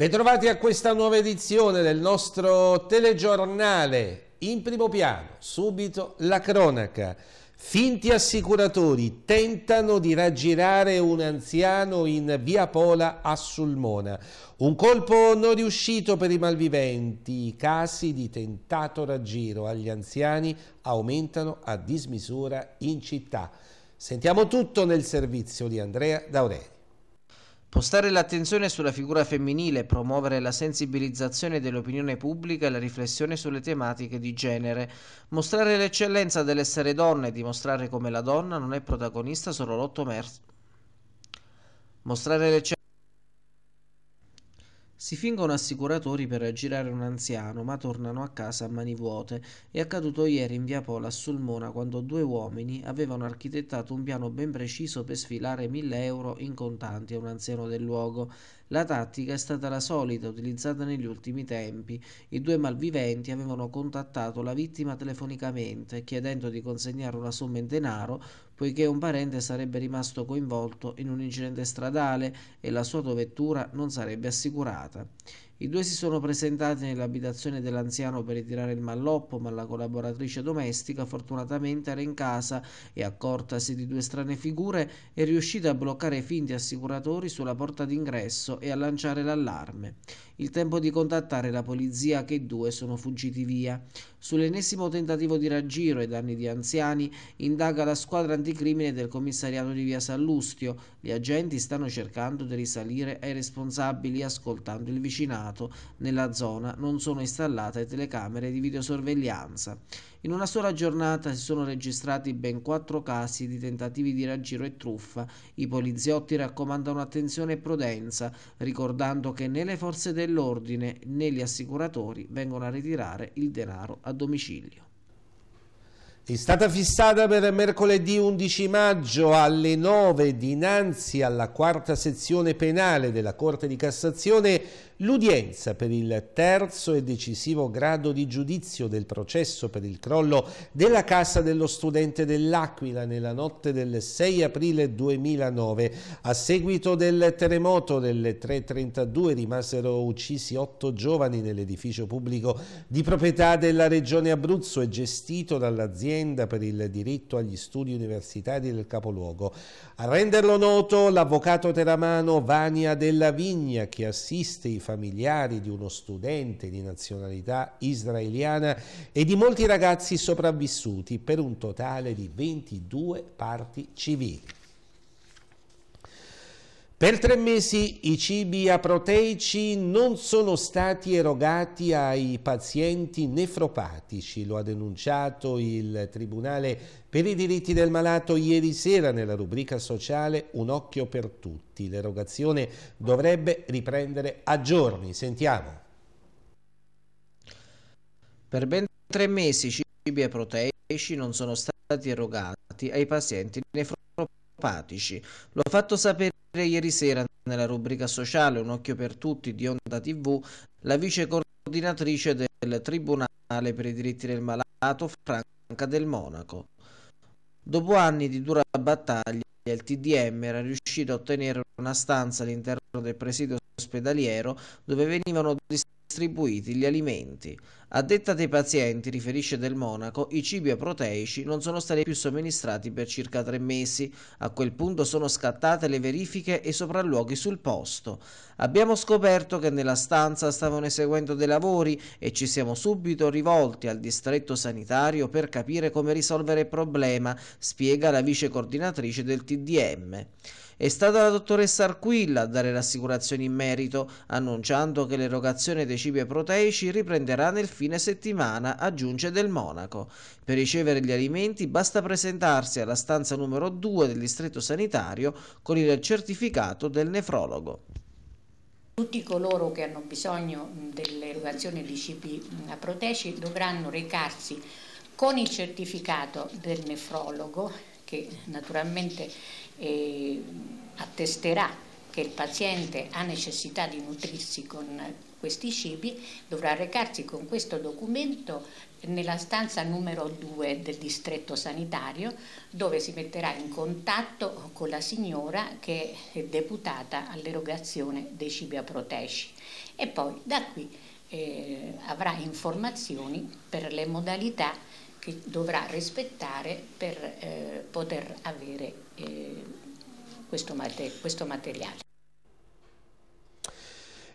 Bentrovati a questa nuova edizione del nostro telegiornale. In primo piano, subito la cronaca. Finti assicuratori tentano di raggirare un anziano in via Pola a Sulmona. Un colpo non riuscito per i malviventi. I casi di tentato raggiro agli anziani aumentano a dismisura in città. Sentiamo tutto nel servizio di Andrea Daureni. Postare l'attenzione sulla figura femminile, promuovere la sensibilizzazione dell'opinione pubblica e la riflessione sulle tematiche di genere, mostrare l'eccellenza dell'essere donna e dimostrare come la donna non è protagonista solo l'8 marzo. Mostrare l'eccellenza si fingono assicuratori per aggirare un anziano, ma tornano a casa a mani vuote. È accaduto ieri in via Pola a Sulmona quando due uomini avevano architettato un piano ben preciso per sfilare 1000 euro in contanti a un anziano del luogo. La tattica è stata la solita utilizzata negli ultimi tempi. I due malviventi avevano contattato la vittima telefonicamente chiedendo di consegnare una somma in denaro poiché un parente sarebbe rimasto coinvolto in un incidente stradale e la sua autovettura non sarebbe assicurata. I due si sono presentati nell'abitazione dell'anziano per ritirare il malloppo, ma la collaboratrice domestica fortunatamente era in casa e accortasi di due strane figure è riuscita a bloccare i finti assicuratori sulla porta d'ingresso e a lanciare l'allarme. Il tempo di contattare la polizia che i due sono fuggiti via. Sull'ennesimo tentativo di raggiro ai danni di anziani indaga la squadra anticrimine del commissariato di Via Sallustio. Gli agenti stanno cercando di risalire ai responsabili ascoltando il vicinato Stato nella zona non sono installate telecamere di videosorveglianza. In una sola giornata si sono registrati ben quattro casi di tentativi di raggiro e truffa. I poliziotti raccomandano attenzione e prudenza, ricordando che né le forze dell'ordine né gli assicuratori vengono a ritirare il denaro a domicilio. È stata fissata per mercoledì 11 maggio alle 9 dinanzi alla quarta sezione penale della Corte di Cassazione l'udienza per il terzo e decisivo grado di giudizio del processo per il crollo della casa dello studente dell'Aquila nella notte del 6 aprile 2009. A seguito del terremoto del 3.32 rimasero uccisi otto giovani nell'edificio pubblico di proprietà della Regione Abruzzo e gestito dall'azienda azienda per il diritto agli studi universitari del capoluogo. A renderlo noto l'avvocato teramano Vania Della Vigna che assiste i familiari di uno studente di nazionalità israeliana e di molti ragazzi sopravvissuti per un totale di 22 parti civili. Per tre mesi i cibi aproteici non sono stati erogati ai pazienti nefropatici, lo ha denunciato il Tribunale per i diritti del malato ieri sera nella rubrica sociale Un occhio per tutti. L'erogazione dovrebbe riprendere a giorni. Sentiamo. Per ben tre mesi i cibi aproteici non sono stati erogati ai pazienti nefropatici lo ha fatto sapere ieri sera nella rubrica sociale Un occhio per tutti di Onda TV la vice coordinatrice del Tribunale per i diritti del malato Franca del Monaco. Dopo anni di dura battaglia il TDM era riuscito a ottenere una stanza all'interno del presidio ospedaliero dove venivano distribuiti distribuiti gli alimenti. A detta dei pazienti, riferisce Del Monaco, i cibi proteici non sono stati più somministrati per circa tre mesi. A quel punto sono scattate le verifiche e i sopralluoghi sul posto. Abbiamo scoperto che nella stanza stavano eseguendo dei lavori e ci siamo subito rivolti al distretto sanitario per capire come risolvere il problema, spiega la vice coordinatrice del TDM. È stata la dottoressa Arquilla a dare rassicurazioni in merito, annunciando che l'erogazione dei cibi proteici riprenderà nel fine settimana, aggiunge Del Monaco. Per ricevere gli alimenti basta presentarsi alla stanza numero 2 del distretto sanitario con il certificato del nefrologo. Tutti coloro che hanno bisogno dell'erogazione di cibi mm, proteici dovranno recarsi con il certificato del nefrologo che naturalmente eh, attesterà che il paziente ha necessità di nutrirsi con questi cibi, dovrà recarsi con questo documento nella stanza numero 2 del distretto sanitario dove si metterà in contatto con la signora che è deputata all'erogazione dei cibi a proteici e poi da qui eh, avrà informazioni per le modalità che dovrà rispettare per eh, poter avere eh, questo, questo materiale.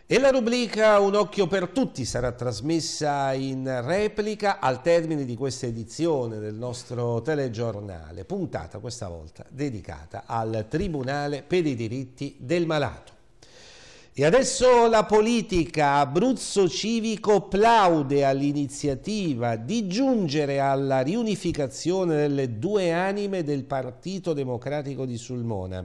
E la rubrica Un occhio per tutti sarà trasmessa in replica al termine di questa edizione del nostro telegiornale, puntata questa volta dedicata al Tribunale per i diritti del malato. E adesso la politica. Abruzzo Civico plaude all'iniziativa di giungere alla riunificazione delle due anime del Partito Democratico di Sulmona.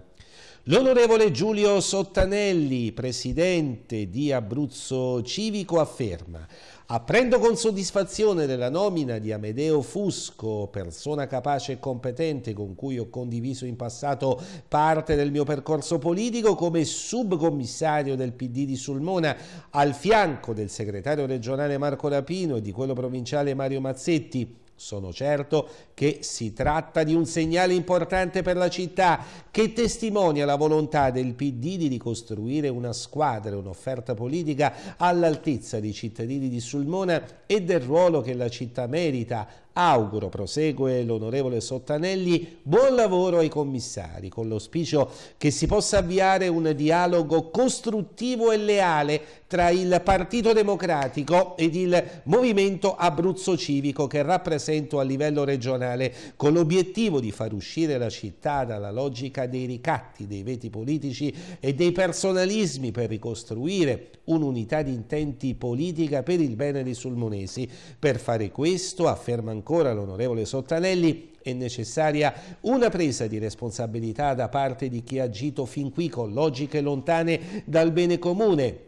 L'onorevole Giulio Sottanelli, presidente di Abruzzo Civico, afferma Apprendo con soddisfazione della nomina di Amedeo Fusco, persona capace e competente con cui ho condiviso in passato parte del mio percorso politico come subcommissario del PD di Sulmona, al fianco del segretario regionale Marco Rapino e di quello provinciale Mario Mazzetti, sono certo che si tratta di un segnale importante per la città che testimonia la volontà del PD di ricostruire una squadra e un'offerta politica all'altezza dei cittadini di Sulmona e del ruolo che la città merita Auguro, prosegue l'onorevole Sottanelli, buon lavoro ai commissari, con l'auspicio che si possa avviare un dialogo costruttivo e leale tra il Partito Democratico ed il Movimento Abruzzo Civico che rappresento a livello regionale con l'obiettivo di far uscire la città dalla logica dei ricatti, dei veti politici e dei personalismi per ricostruire un'unità di intenti politica per il bene dei sulmonesi. Per fare questo, afferma ancora l'onorevole Sottanelli, è necessaria una presa di responsabilità da parte di chi ha agito fin qui con logiche lontane dal bene comune,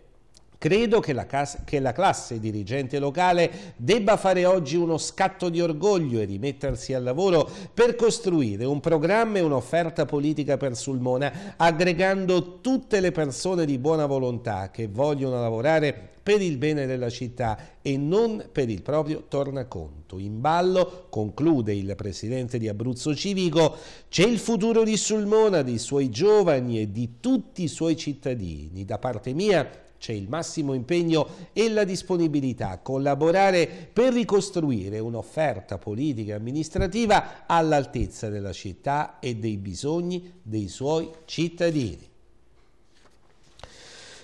Credo che la, che la, classe dirigente locale debba fare oggi uno scatto di orgoglio e rimettersi al lavoro per costruire un programma e un'offerta politica per Sulmona, aggregando tutte le persone di buona volontà che vogliono lavorare per il bene della città e non per il proprio tornaconto. In ballo, conclude il presidente di Abruzzo Civico, c'è il futuro di Sulmona, dei suoi giovani e di tutti i suoi cittadini. Da parte mia c'è il massimo impegno e la disponibilità a collaborare per ricostruire un'offerta politica e amministrativa all'altezza della città e dei bisogni dei suoi cittadini.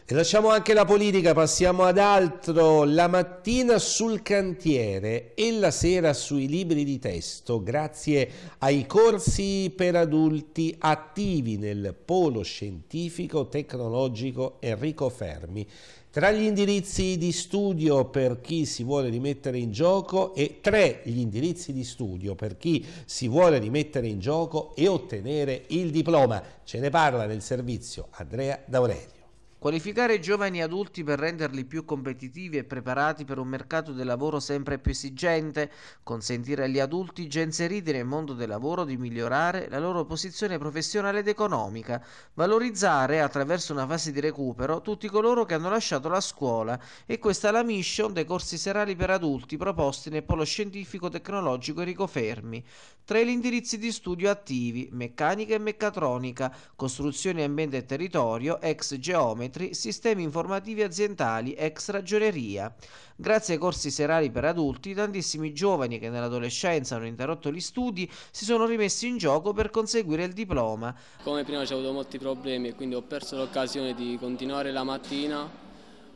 E lasciamo anche la politica, passiamo ad altro. La mattina sul cantiere e la sera sui libri di testo, grazie ai corsi per adulti attivi nel polo scientifico tecnologico Enrico Fermi. Tra gli indirizzi di studio per chi si vuole rimettere in gioco e tre gli indirizzi di studio per chi si vuole rimettere in gioco e ottenere il diploma. Ce ne parla nel servizio Andrea D'Aurelio. Qualificare i giovani adulti per renderli più competitivi e preparati per un mercato del lavoro sempre più esigente, consentire agli adulti già inseriti nel mondo del lavoro di migliorare la loro posizione professionale ed economica, valorizzare attraverso una fase di recupero tutti coloro che hanno lasciato la scuola e questa è la mission dei corsi serali per adulti proposti nel polo scientifico tecnologico Enrico Fermi. Tra gli indirizzi di studio attivi, meccanica e meccatronica, costruzione ambiente e territorio, ex geometri, chilometri, sistemi informativi aziendali ex ragioneria. Grazie ai corsi serali per adulti, tantissimi giovani che nell'adolescenza hanno interrotto gli studi si sono rimessi in gioco per conseguire il diploma. Come prima ho avuto molti problemi e quindi ho perso l'occasione di continuare la mattina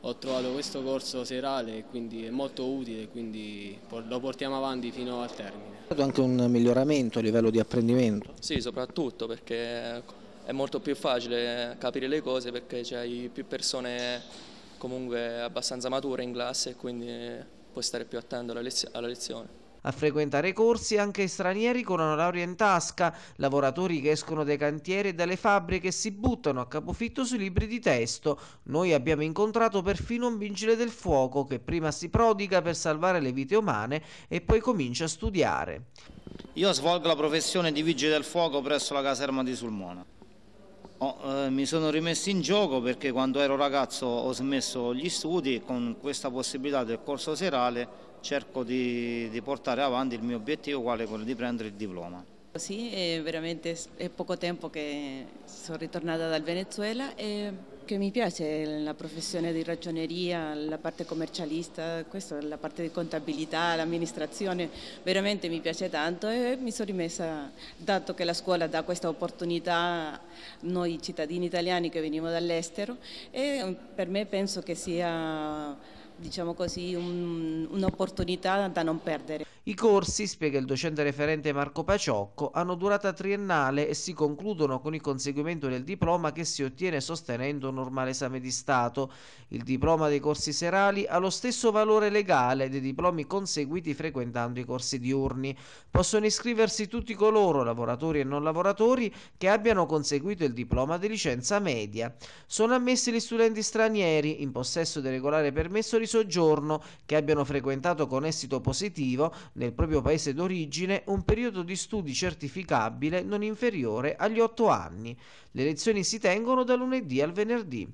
ho trovato questo corso serale e quindi è molto utile, quindi lo portiamo avanti fino al termine. È stato anche un miglioramento a livello di apprendimento? Sì, soprattutto perché è molto più facile capire le cose perché hai più persone comunque abbastanza mature in classe e quindi puoi stare più attento alla, lez alla lezione. A frequentare corsi anche stranieri con una laurea in tasca, lavoratori che escono dai cantieri e dalle fabbriche e si buttano a capofitto sui libri di testo. Noi abbiamo incontrato perfino un vigile del fuoco che prima si prodiga per salvare le vite umane e poi comincia a studiare. Io svolgo la professione di vigile del fuoco presso la caserma di Sulmona. Oh, eh, mi sono rimesso in gioco perché quando ero ragazzo ho smesso gli studi con questa possibilità del corso serale cerco di, di portare avanti il mio obiettivo quale quello di prendere il diploma. Sì, è veramente è poco tempo che sono ritornata dal Venezuela e perché mi piace la professione di ragioneria, la parte commercialista, questa, la parte di contabilità, l'amministrazione, veramente mi piace tanto e mi sono rimessa, dato che la scuola dà questa opportunità a noi cittadini italiani che venivamo dall'estero e mm, per me penso che sia diciamo così, un'opportunità da non perdere. I corsi, spiega il docente referente Marco Paciocco, hanno durata triennale e si concludono con il conseguimento del diploma che si ottiene sostenendo un normale esame di Stato. Il diploma dei corsi serali ha lo stesso valore legale dei diplomi conseguiti frequentando i corsi diurni. Possono iscriversi tutti coloro, lavoratori e non lavoratori, che abbiano conseguito il diploma di licenza media. Sono ammessi gli studenti stranieri in possesso di regolare permesso di soggiorno che abbiano frequentato con esito positivo nel proprio paese d'origine un periodo di studi certificabile non inferiore agli otto anni. Le lezioni si tengono da lunedì al venerdì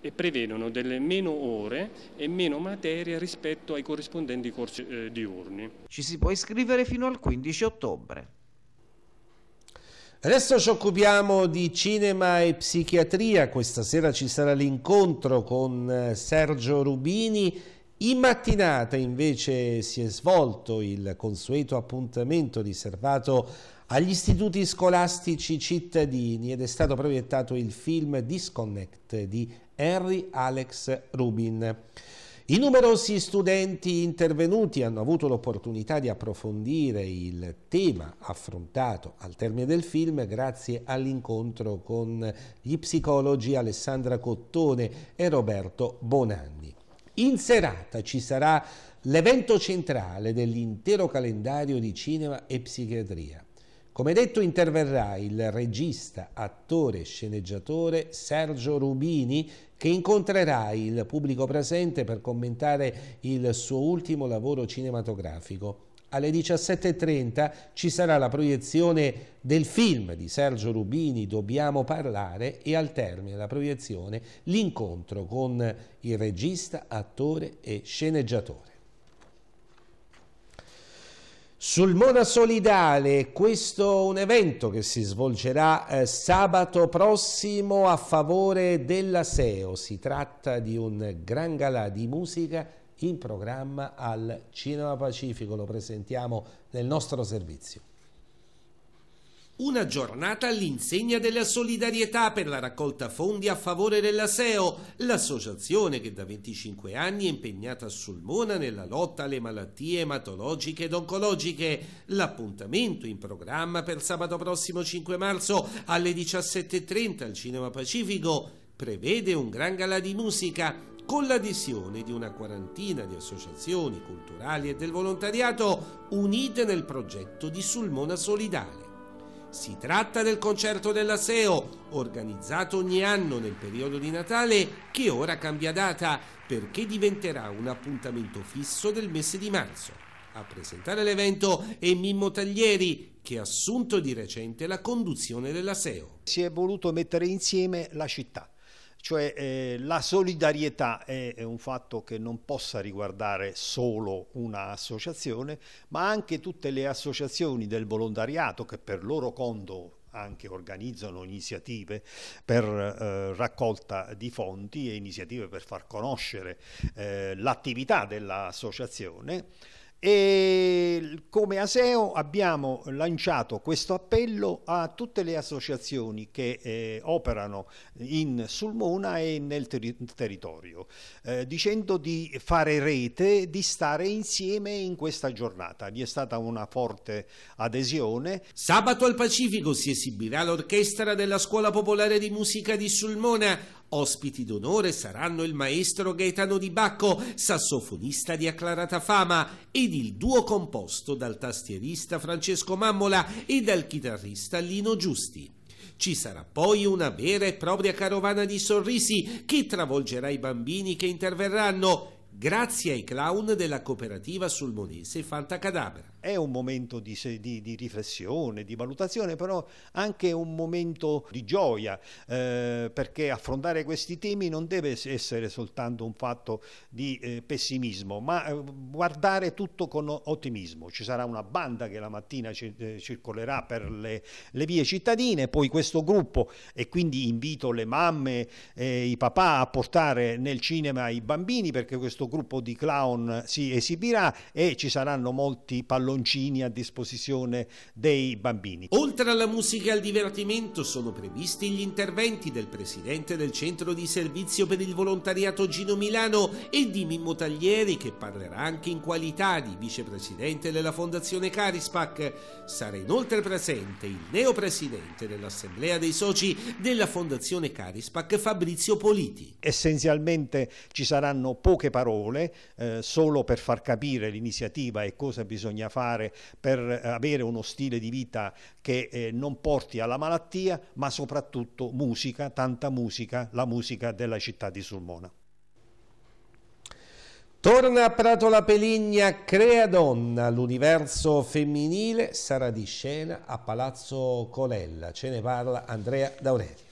e prevedono delle meno ore e meno materia rispetto ai corrispondenti corsi eh, diurni. Ci si può iscrivere fino al 15 ottobre. Adesso ci occupiamo di cinema e psichiatria, questa sera ci sarà l'incontro con eh, Sergio Rubini in mattinata invece si è svolto il consueto appuntamento riservato agli istituti scolastici cittadini ed è stato proiettato il film Disconnect di Henry Alex Rubin. I numerosi studenti intervenuti hanno avuto l'opportunità di approfondire il tema affrontato al termine del film grazie all'incontro con gli psicologi Alessandra Cottone e Roberto Bonanni. In serata ci sarà l'evento centrale dell'intero calendario di cinema e psichiatria. Come detto interverrà il regista, attore e sceneggiatore Sergio Rubini che incontrerà il pubblico presente per commentare il suo ultimo lavoro cinematografico alle 17.30 ci sarà la proiezione del film di Sergio Rubini, Dobbiamo parlare, e al termine della proiezione l'incontro con il regista, attore e sceneggiatore. Sul Mona Solidale, questo è un evento che si svolgerà eh, sabato prossimo a favore della SEO. Si tratta di un gran galà di musica in programma al Cinema Pacifico, lo presentiamo nel nostro servizio. Una giornata all'insegna della solidarietà per la raccolta fondi a favore della SEO, l'associazione che da 25 anni è impegnata a Sulmona nella lotta alle malattie ematologiche ed oncologiche. L'appuntamento in programma per sabato prossimo 5 marzo alle 17.30 al Cinema Pacifico prevede un gran gala di musica con l'adesione di una quarantina di associazioni culturali e del volontariato unite nel progetto di Sulmona Solidale. Si tratta del concerto della SEO, organizzato ogni anno nel periodo di Natale, che ora cambia data perché diventerà un appuntamento fisso del mese di marzo. A presentare l'evento è Mimmo Taglieri, che ha assunto di recente la conduzione della SEO. Si è voluto mettere insieme la città cioè eh, la solidarietà è, è, un fatto che non possa riguardare solo un'associazione, ma anche tutte le associazioni del volontariato che per loro conto anche organizzano iniziative per eh, raccolta di fonti e iniziative per far conoscere eh, l'attività dell'associazione e come ASEO abbiamo lanciato questo appello a tutte le associazioni che eh, operano in Sulmona e nel ter territorio, eh, dicendo di fare rete, di stare insieme in questa giornata. Vi è stata una forte adesione. Sabato al Pacifico si esibirà l'orchestra della Scuola Popolare di Musica di Sulmona Ospiti d'onore saranno il maestro Gaetano Di Bacco, sassofonista di acclarata fama, ed il duo composto dal tastierista Francesco Mammola e dal chitarrista Lino Giusti. Ci sarà poi una vera e propria carovana di sorrisi che travolgerà i bambini che interverranno grazie ai clown della cooperativa sul sulmonese Fantacadabra. È un momento di, di, di, riflessione, di valutazione, però anche un momento di gioia, eh, perché affrontare questi temi non deve essere soltanto un fatto di eh, pessimismo, ma eh, guardare tutto con ottimismo. Ci sarà una banda che la mattina eh, circolerà per le, le vie cittadine, poi questo gruppo, e quindi invito le mamme e i papà a portare nel cinema i bambini, perché questo gruppo di clown si esibirà e ci saranno molti palloncini a disposizione dei bambini. Oltre alla musica e al divertimento sono previsti gli interventi del presidente del centro di servizio per il volontariato Gino Milano e di Mimmo Taglieri che parlerà anche in qualità di vicepresidente della fondazione Carispac. Sarà inoltre presente il neopresidente dell'assemblea dei soci della fondazione Carispac Fabrizio Politi. Essenzialmente ci saranno poche parole parole eh, solo per far capire l'iniziativa e cosa bisogna fare per eh, avere uno stile di vita che eh, non porti alla malattia, ma soprattutto musica, tanta musica, la musica della città di Sulmona. Torna a Prato la Peligna, crea donna, l'universo femminile sarà di scena a Palazzo Colella, ce ne parla Andrea D'Aurelio.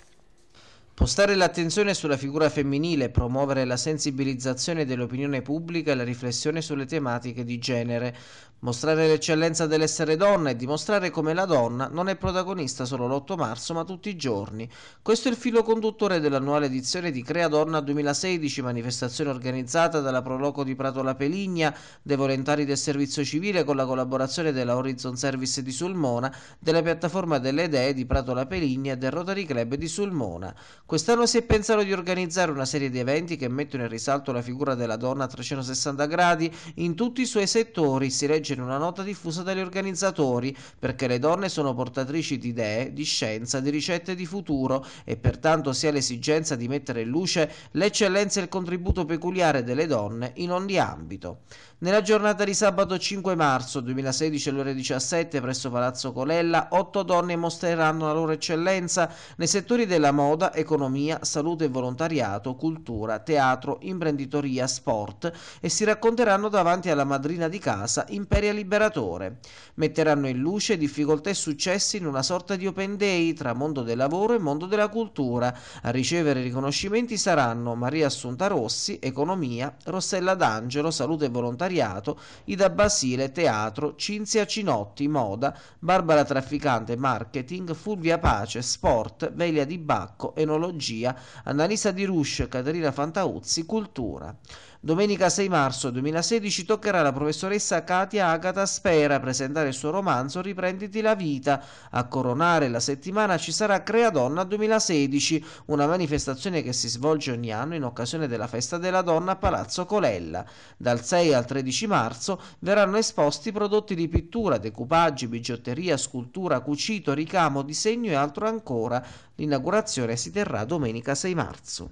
Postare l'attenzione sulla figura femminile, promuovere la sensibilizzazione dell'opinione pubblica e la riflessione sulle tematiche di genere, mostrare l'eccellenza dell'essere donna e dimostrare come la donna non è protagonista solo l'8 marzo ma tutti i giorni. Questo è il filo conduttore dell'annuale edizione di Crea Donna 2016, manifestazione organizzata dalla Proloco di Prato La Peligna, dei volontari del servizio civile con la collaborazione della Horizon Service di Sulmona, della piattaforma delle idee di Prato La Peligna e del Rotary Club di Sulmona. Quest'anno si è pensato di organizzare una serie di eventi che mettono in risalto la figura della donna a 360 gradi in tutti i suoi settori, si legge in una nota diffusa dagli organizzatori, perché le donne sono portatrici di idee, di scienza, di ricette di futuro e pertanto si ha l'esigenza di mettere in luce l'eccellenza e il contributo peculiare delle donne in ogni ambito. Nella giornata di sabato 5 marzo 2016 alle ore 17 presso Palazzo Colella, otto donne mostreranno la loro eccellenza nei settori della moda, economia, economia, salute e volontariato, cultura, teatro, imprenditoria, sport e si racconteranno davanti alla madrina di casa Imperia Liberatore. Metteranno in luce difficoltà e successi in una sorta di open day tra mondo del lavoro e mondo della cultura. A ricevere riconoscimenti saranno Maria Assunta Rossi, economia, Rossella D'Angelo, salute e volontariato, Ida Basile, teatro, Cinzia Cinotti, moda, Barbara Trafficante, marketing, Fulvia Pace, sport, Velia Di Bacco, enologia Tecnologia, Annalisa Di Ruscio e Caterina Fantauzzi, Cultura. Domenica 6 marzo 2016 toccherà alla professoressa Katia Agata Sfera presentare il suo romanzo Riprenditi la vita. A coronare la settimana ci sarà Crea Donna 2016, una manifestazione che si svolge ogni anno in occasione della festa della donna a Palazzo Colella. Dal 6 al 13 marzo verranno esposti prodotti di pittura, decoupaggi, bigiotteria, scultura, cucito, ricamo, disegno e altro ancora. L'inaugurazione si terrà domenica 6 marzo.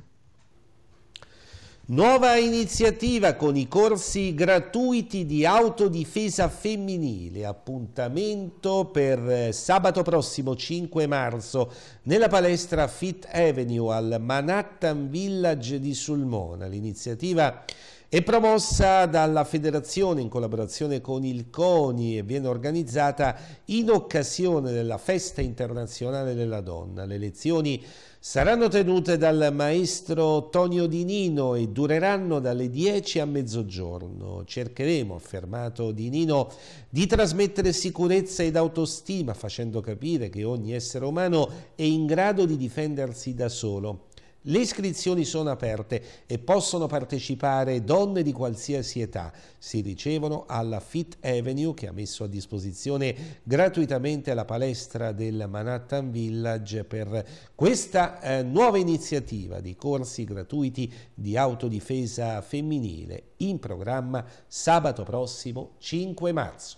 Nuova iniziativa con i corsi gratuiti di autodifesa femminile, appuntamento per eh, sabato prossimo 5 marzo nella palestra Fit Avenue al Manhattan Village di Sulmona. L'iniziativa è promossa dalla federazione in collaborazione con il CONI e viene organizzata in occasione della Festa Internazionale della Donna. Le lezioni saranno tenute dal maestro Tonio Di Nino e dureranno dalle 10 a mezzogiorno. Cercheremo, affermato Di Nino, di trasmettere sicurezza ed autostima facendo capire che ogni essere umano è in grado di difendersi da solo le iscrizioni sono aperte e possono partecipare donne di qualsiasi età. Si ricevono alla Fit Avenue che ha messo a disposizione gratuitamente la palestra del Manhattan Village per questa eh, nuova iniziativa di corsi gratuiti di autodifesa femminile in programma sabato prossimo 5 marzo.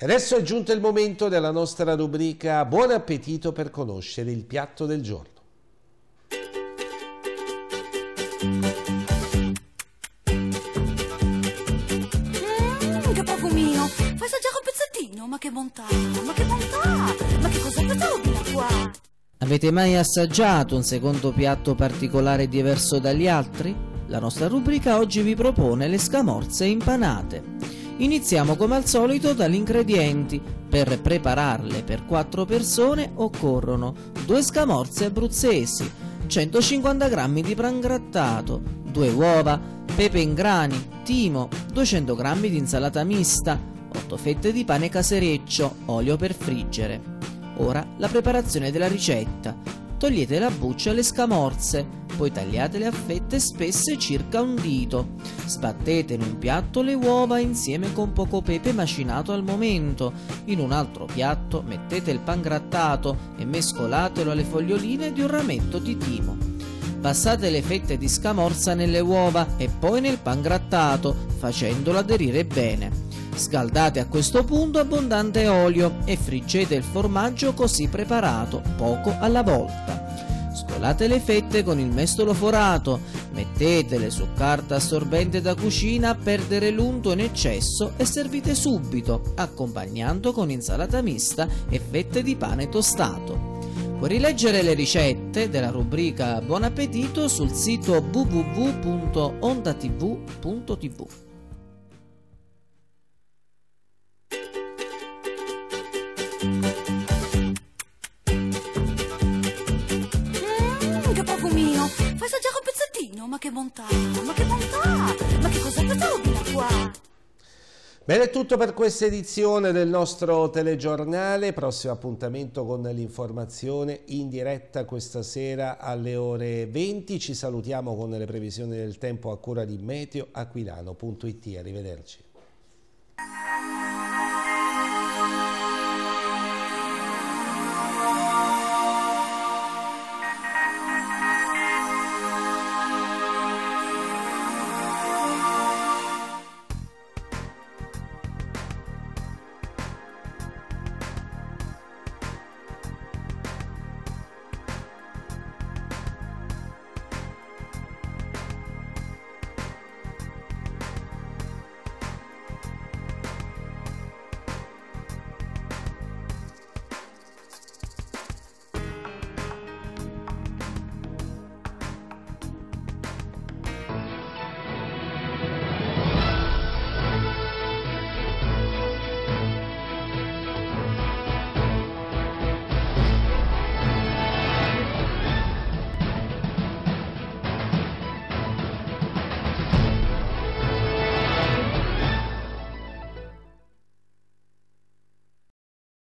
Adesso è giunto il momento della nostra rubrica Buon appetito per conoscere il piatto del giorno. Mmm, che profumino! Fai assaggiare un pezzettino, ma che bontà, ma che bontà! Ma che cosa pretendi da qua? Avete mai assaggiato un secondo piatto particolare diverso dagli altri? La nostra rubrica oggi vi propone le scamorze impanate. Iniziamo come al solito dagli ingredienti. Per prepararle per 4 persone occorrono due scamorze abruzzesi, 150 g di pran grattato, 2 uova, pepe in grani, timo, 200 g di insalata mista, 8 fette di pane casereccio, olio per friggere. Ora la preparazione della ricetta. Togliete la buccia alle scamorze, poi tagliatele a fette spesse circa un dito. Sbattete in un piatto le uova insieme con poco pepe macinato al momento. In un altro piatto mettete il pan grattato e mescolatelo alle foglioline di un rametto di timo. Passate le fette di scamorza nelle uova e poi nel pan grattato, facendolo aderire bene. Scaldate a questo punto abbondante olio e friggete il formaggio così preparato, poco alla volta. Mescolate le fette con il mestolo forato, mettetele su carta assorbente da cucina a perdere l'unto in eccesso e servite subito, accompagnando con insalata mista e fette di pane tostato. Puoi rileggere le ricette della rubrica Buon appetito sul sito www.ondatv.tv. thank mio Fai assaggiare un pezzettino, ma che bontà, ma che bontà Ma che cosa pretendi da qua? Bene, è tutto per questa edizione del nostro telegiornale. Prossimo appuntamento con l'informazione in diretta questa sera alle ore 20. Ci salutiamo con le previsioni del tempo a cura di meteoaquilano.it. Arrivederci.